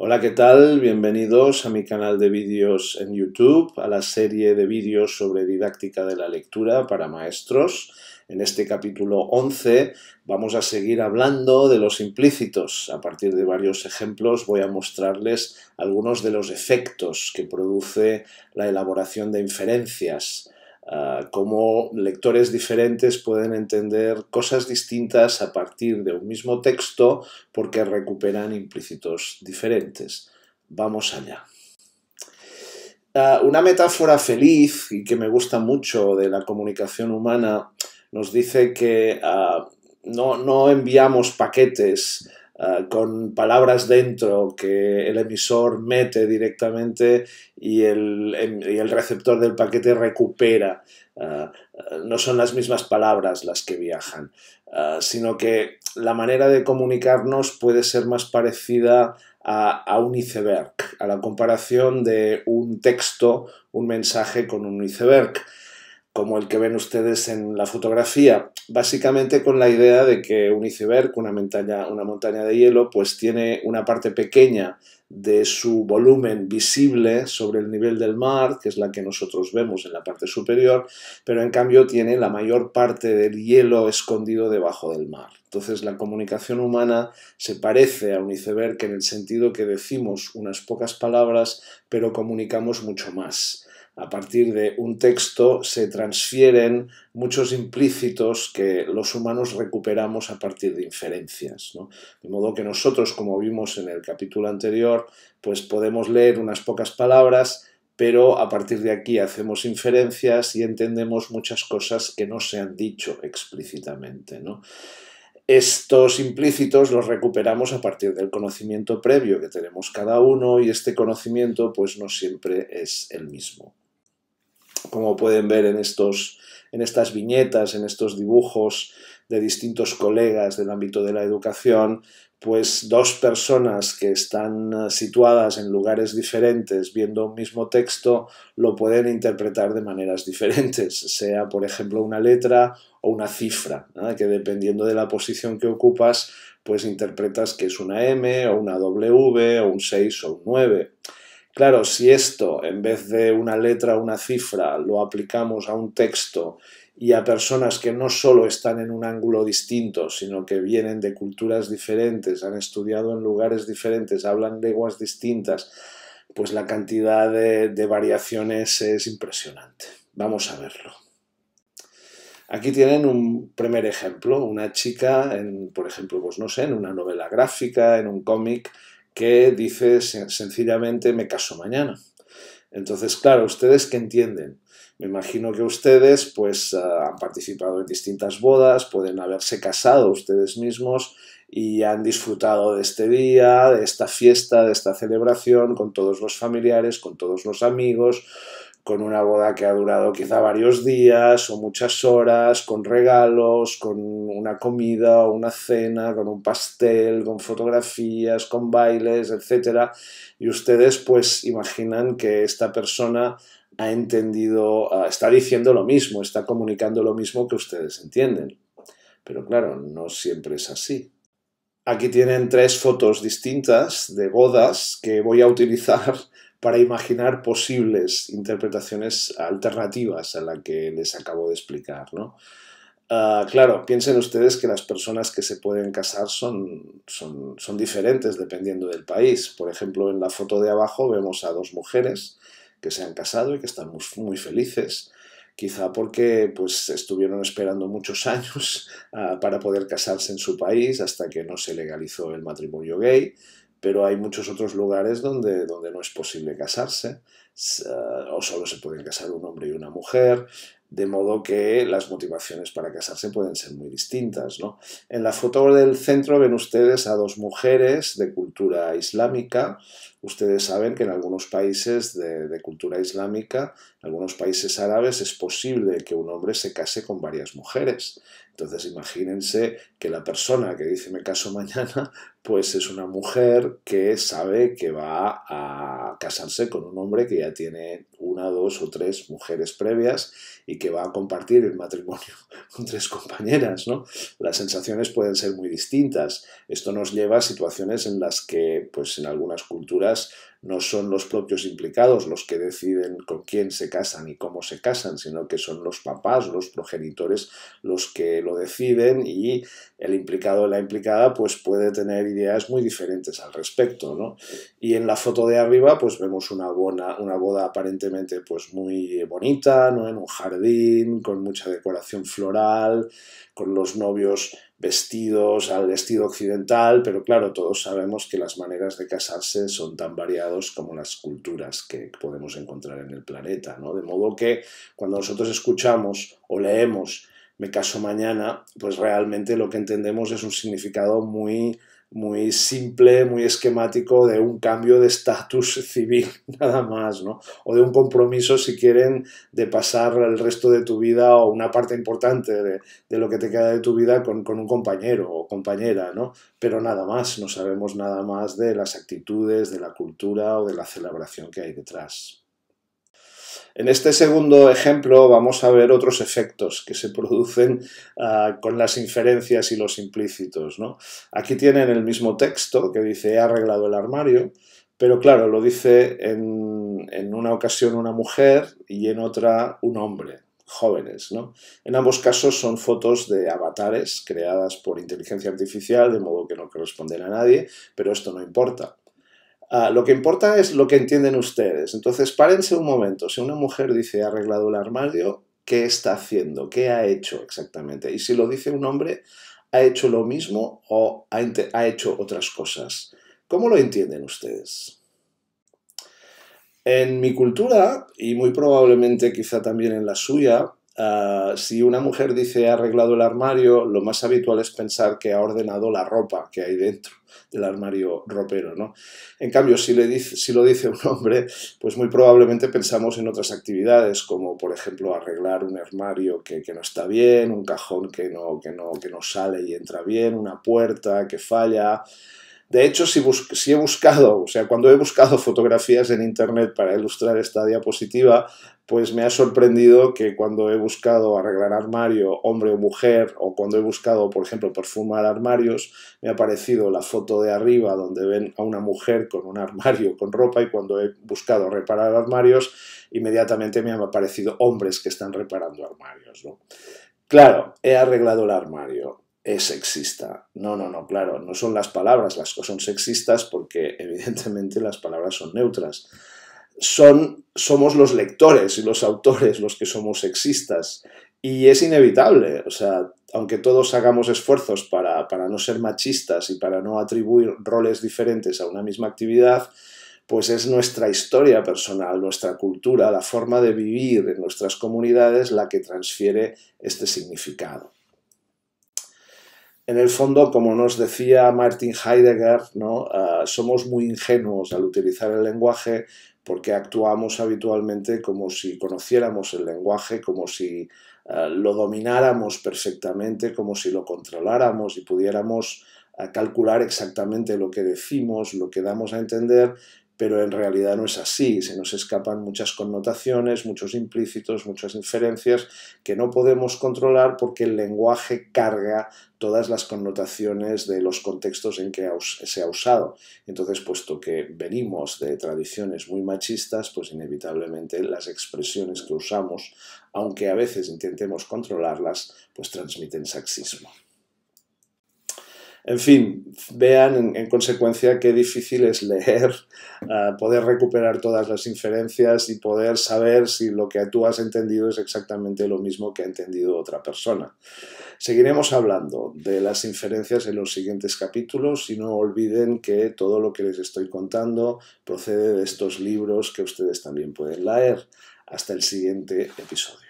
Hola, ¿qué tal? Bienvenidos a mi canal de vídeos en YouTube, a la serie de vídeos sobre didáctica de la lectura para maestros. En este capítulo 11 vamos a seguir hablando de los implícitos. A partir de varios ejemplos voy a mostrarles algunos de los efectos que produce la elaboración de inferencias Ah, cómo lectores diferentes pueden entender cosas distintas a partir de un mismo texto porque recuperan implícitos diferentes. Vamos allá. Ah, una metáfora feliz y que me gusta mucho de la comunicación humana nos dice que ah, no, enviamos paquetes eh, con palabras dentro que el emisor mete directamente y el, em, receptor del paquete recupera. Eh, eh, no son las mismas palabras las que viajan, sino que la manera de comunicarnos puede ser más parecida a, a, un iceberg, a la comparación de un texto, un mensaje con un iceberg como el que ven ustedes en la fotografía, básicamente con la idea de que un iceberg, una montaña, de hielo, pues tiene una parte pequeña de su volumen visible sobre el nivel del mar, que es la que nosotros vemos en la parte superior, pero en cambio tiene la mayor parte del hielo escondido debajo del mar. Entonces la comunicación humana se parece a un iceberg en el sentido que decimos unas pocas palabras, pero comunicamos mucho más a partir de un texto se transfieren muchos implícitos que los humanos recuperamos a partir de inferencias. De modo que nosotros, como vimos en el capítulo anterior, pues podemos leer unas pocas palabras, pero a partir de aquí hacemos inferencias y entendemos muchas cosas que no se han dicho explícitamente. Estos implícitos los recuperamos a partir del conocimiento previo que tenemos cada uno y este conocimiento pues no siempre es el mismo como pueden ver en, en estas viñetas, en estos dibujos de distintos colegas del ámbito de la educación, pues dos personas que están eh, situadas en lugares diferentes viendo un mismo texto lo pueden interpretar de maneras diferentes, sea por ejemplo una letra o una cifra, que dependiendo de la posición que ocupas, pues interpretas que es una M o una W o un 6 o un 9. Claro, si esto, en vez de una letra o una cifra, lo aplicamos a un texto y a personas que no solo están en un ángulo distinto, sino que vienen de culturas diferentes, han estudiado en lugares diferentes, hablan lenguas distintas, pues la cantidad de, variaciones es impresionante. Vamos a verlo. Aquí tienen un primer ejemplo, una chica, por ejemplo, pues no sé, en una novela gráfica, en un cómic, que dice sencillamente me caso mañana. Entonces, claro, ¿ustedes que entienden? Me imagino que ustedes pues ah, han participado en distintas bodas, pueden haberse casado ustedes mismos y han disfrutado de este día, de esta fiesta, de esta celebración con todos los familiares, con todos los amigos, con una boda que ha durado quizá varios días o muchas horas, con regalos, con una comida o una cena, con un pastel, con fotografías, con bailes, etc. Y ustedes pues imaginan que esta persona ha entendido, ah, está diciendo lo mismo, está comunicando lo mismo que ustedes entienden. Pero claro, no siempre es así. Aquí tienen tres fotos distintas de bodas que voy a utilizar para imaginar posibles interpretaciones alternativas a la que les acabo de explicar, ¿no? Ah, claro, piensen ustedes que las personas que se pueden casar son, son, diferentes dependiendo del país. Por ejemplo, en la foto de abajo vemos a dos mujeres que se han casado y que están muy, felices, quizá porque pues, estuvieron esperando muchos años ah, para poder casarse en su país hasta que no se legalizó el matrimonio gay pero hay muchos otros lugares donde, donde no es posible casarse, eh, o solo se pueden casar un hombre y una mujer, de modo que las motivaciones para casarse pueden ser muy distintas. ¿no? En la foto del centro ven ustedes a dos mujeres de cultura islámica. Ustedes saben que en algunos países de, de cultura islámica, algunos países árabes, es posible que un hombre se case con varias mujeres. Entonces imagínense que la persona que dice me caso mañana, pues es una mujer que sabe que va a casarse con un hombre que ya tiene dos o tres mujeres previas y que va a compartir el matrimonio con tres compañeras, ¿no? Las sensaciones pueden ser muy distintas. Esto nos lleva a situaciones en las que, pues en algunas culturas, no son los propios implicados los que deciden con quién se casan y cómo se casan, sino que son los papás, los progenitores, los que lo deciden y el implicado o la implicada pues puede tener ideas muy diferentes al respecto. ¿no? Y en la foto de arriba pues vemos una, una boda aparentemente pues muy bonita, ¿no? En un jardín, con mucha decoración floral, con los novios vestidos al vestido occidental, pero claro, todos sabemos que las maneras de casarse son tan variadas como las culturas que podemos encontrar en el planeta, ¿no? De modo que cuando nosotros escuchamos o leemos me caso mañana, pues realmente lo que entendemos es un significado muy muy simple, muy esquemático de un cambio de estatus civil, nada más, ¿no? O de un compromiso, si quieren, de pasar el resto de tu vida o una parte importante de, lo que te queda de tu vida con, con, un compañero o compañera, ¿no? Pero nada más, no sabemos nada más de las actitudes, de la cultura o de la celebración que hay detrás. En este segundo ejemplo vamos a ver otros efectos que se producen ah, con las inferencias y los implícitos. Aquí tienen el mismo texto que dice he arreglado el armario, pero claro, lo dice en, una ocasión una mujer y en otra un hombre jóvenes. En ambos casos son fotos de avatares creadas por inteligencia artificial, de modo que no corresponden a nadie, pero esto no importa. Ah, lo que importa es lo que entienden ustedes. Entonces, párense un momento. Si una mujer dice ha arreglado el armario, ¿qué está haciendo? ¿Qué ha hecho exactamente? Y si lo dice un hombre, ¿ha hecho lo mismo o ha, hecho otras cosas? ¿Cómo lo entienden ustedes? En mi cultura, y muy probablemente quizá también en la suya, ah, si una mujer dice ha arreglado el armario, lo más habitual es pensar que ha ordenado la ropa que hay dentro del armario ropero. ¿no? En cambio, si, le dice, si lo dice un hombre, pues muy probablemente pensamos en otras actividades, como por ejemplo arreglar un armario que, no está bien, un cajón que no, que, no, que no sale y entra bien, una puerta que falla. De hecho, si, he buscado, o sea, cuando he buscado fotografías en Internet para ilustrar esta diapositiva, pues me ha sorprendido que cuando he buscado arreglar armario, hombre o mujer, o cuando he buscado, por ejemplo, perfumar armarios, me ha aparecido la foto de arriba donde ven a una mujer con un armario, con ropa, y cuando he buscado reparar armarios, inmediatamente me han aparecido hombres que están reparando armarios. Claro, he arreglado el armario es sexista. No, no, no, claro, no son las palabras las que son sexistas porque evidentemente las palabras son neutras. Son, somos los lectores y los autores los que somos sexistas y es inevitable, o sea, aunque todos hagamos esfuerzos para, no ser machistas y para no atribuir roles diferentes a una misma actividad, pues es nuestra historia personal, nuestra cultura, la forma de vivir en nuestras comunidades la que transfiere este significado en el fondo, como nos decía Martin Heidegger, ¿no? Ah, somos muy ingenuos al utilizar el lenguaje porque actuamos habitualmente como si conociéramos el lenguaje, como si ah, lo domináramos perfectamente, como si lo controláramos y pudiéramos ah, calcular exactamente lo que decimos, lo que damos a entender, pero en realidad no es así, se nos escapan muchas connotaciones, muchos implícitos, muchas inferencias que no podemos controlar porque el lenguaje carga todas las connotaciones de los contextos en que se ha usado. Entonces, puesto que venimos de tradiciones muy machistas, pues inevitablemente las expresiones que usamos, aunque a veces intentemos controlarlas, pues transmiten sexismo. En fin, vean en, consecuencia qué difícil es leer, ah, poder recuperar todas las inferencias y poder saber si lo que tú has entendido es exactamente lo mismo que ha entendido otra persona. Seguiremos hablando de las inferencias en los siguientes capítulos y no olviden que todo lo que les estoy contando procede de estos libros que ustedes también pueden leer. Hasta el siguiente episodio.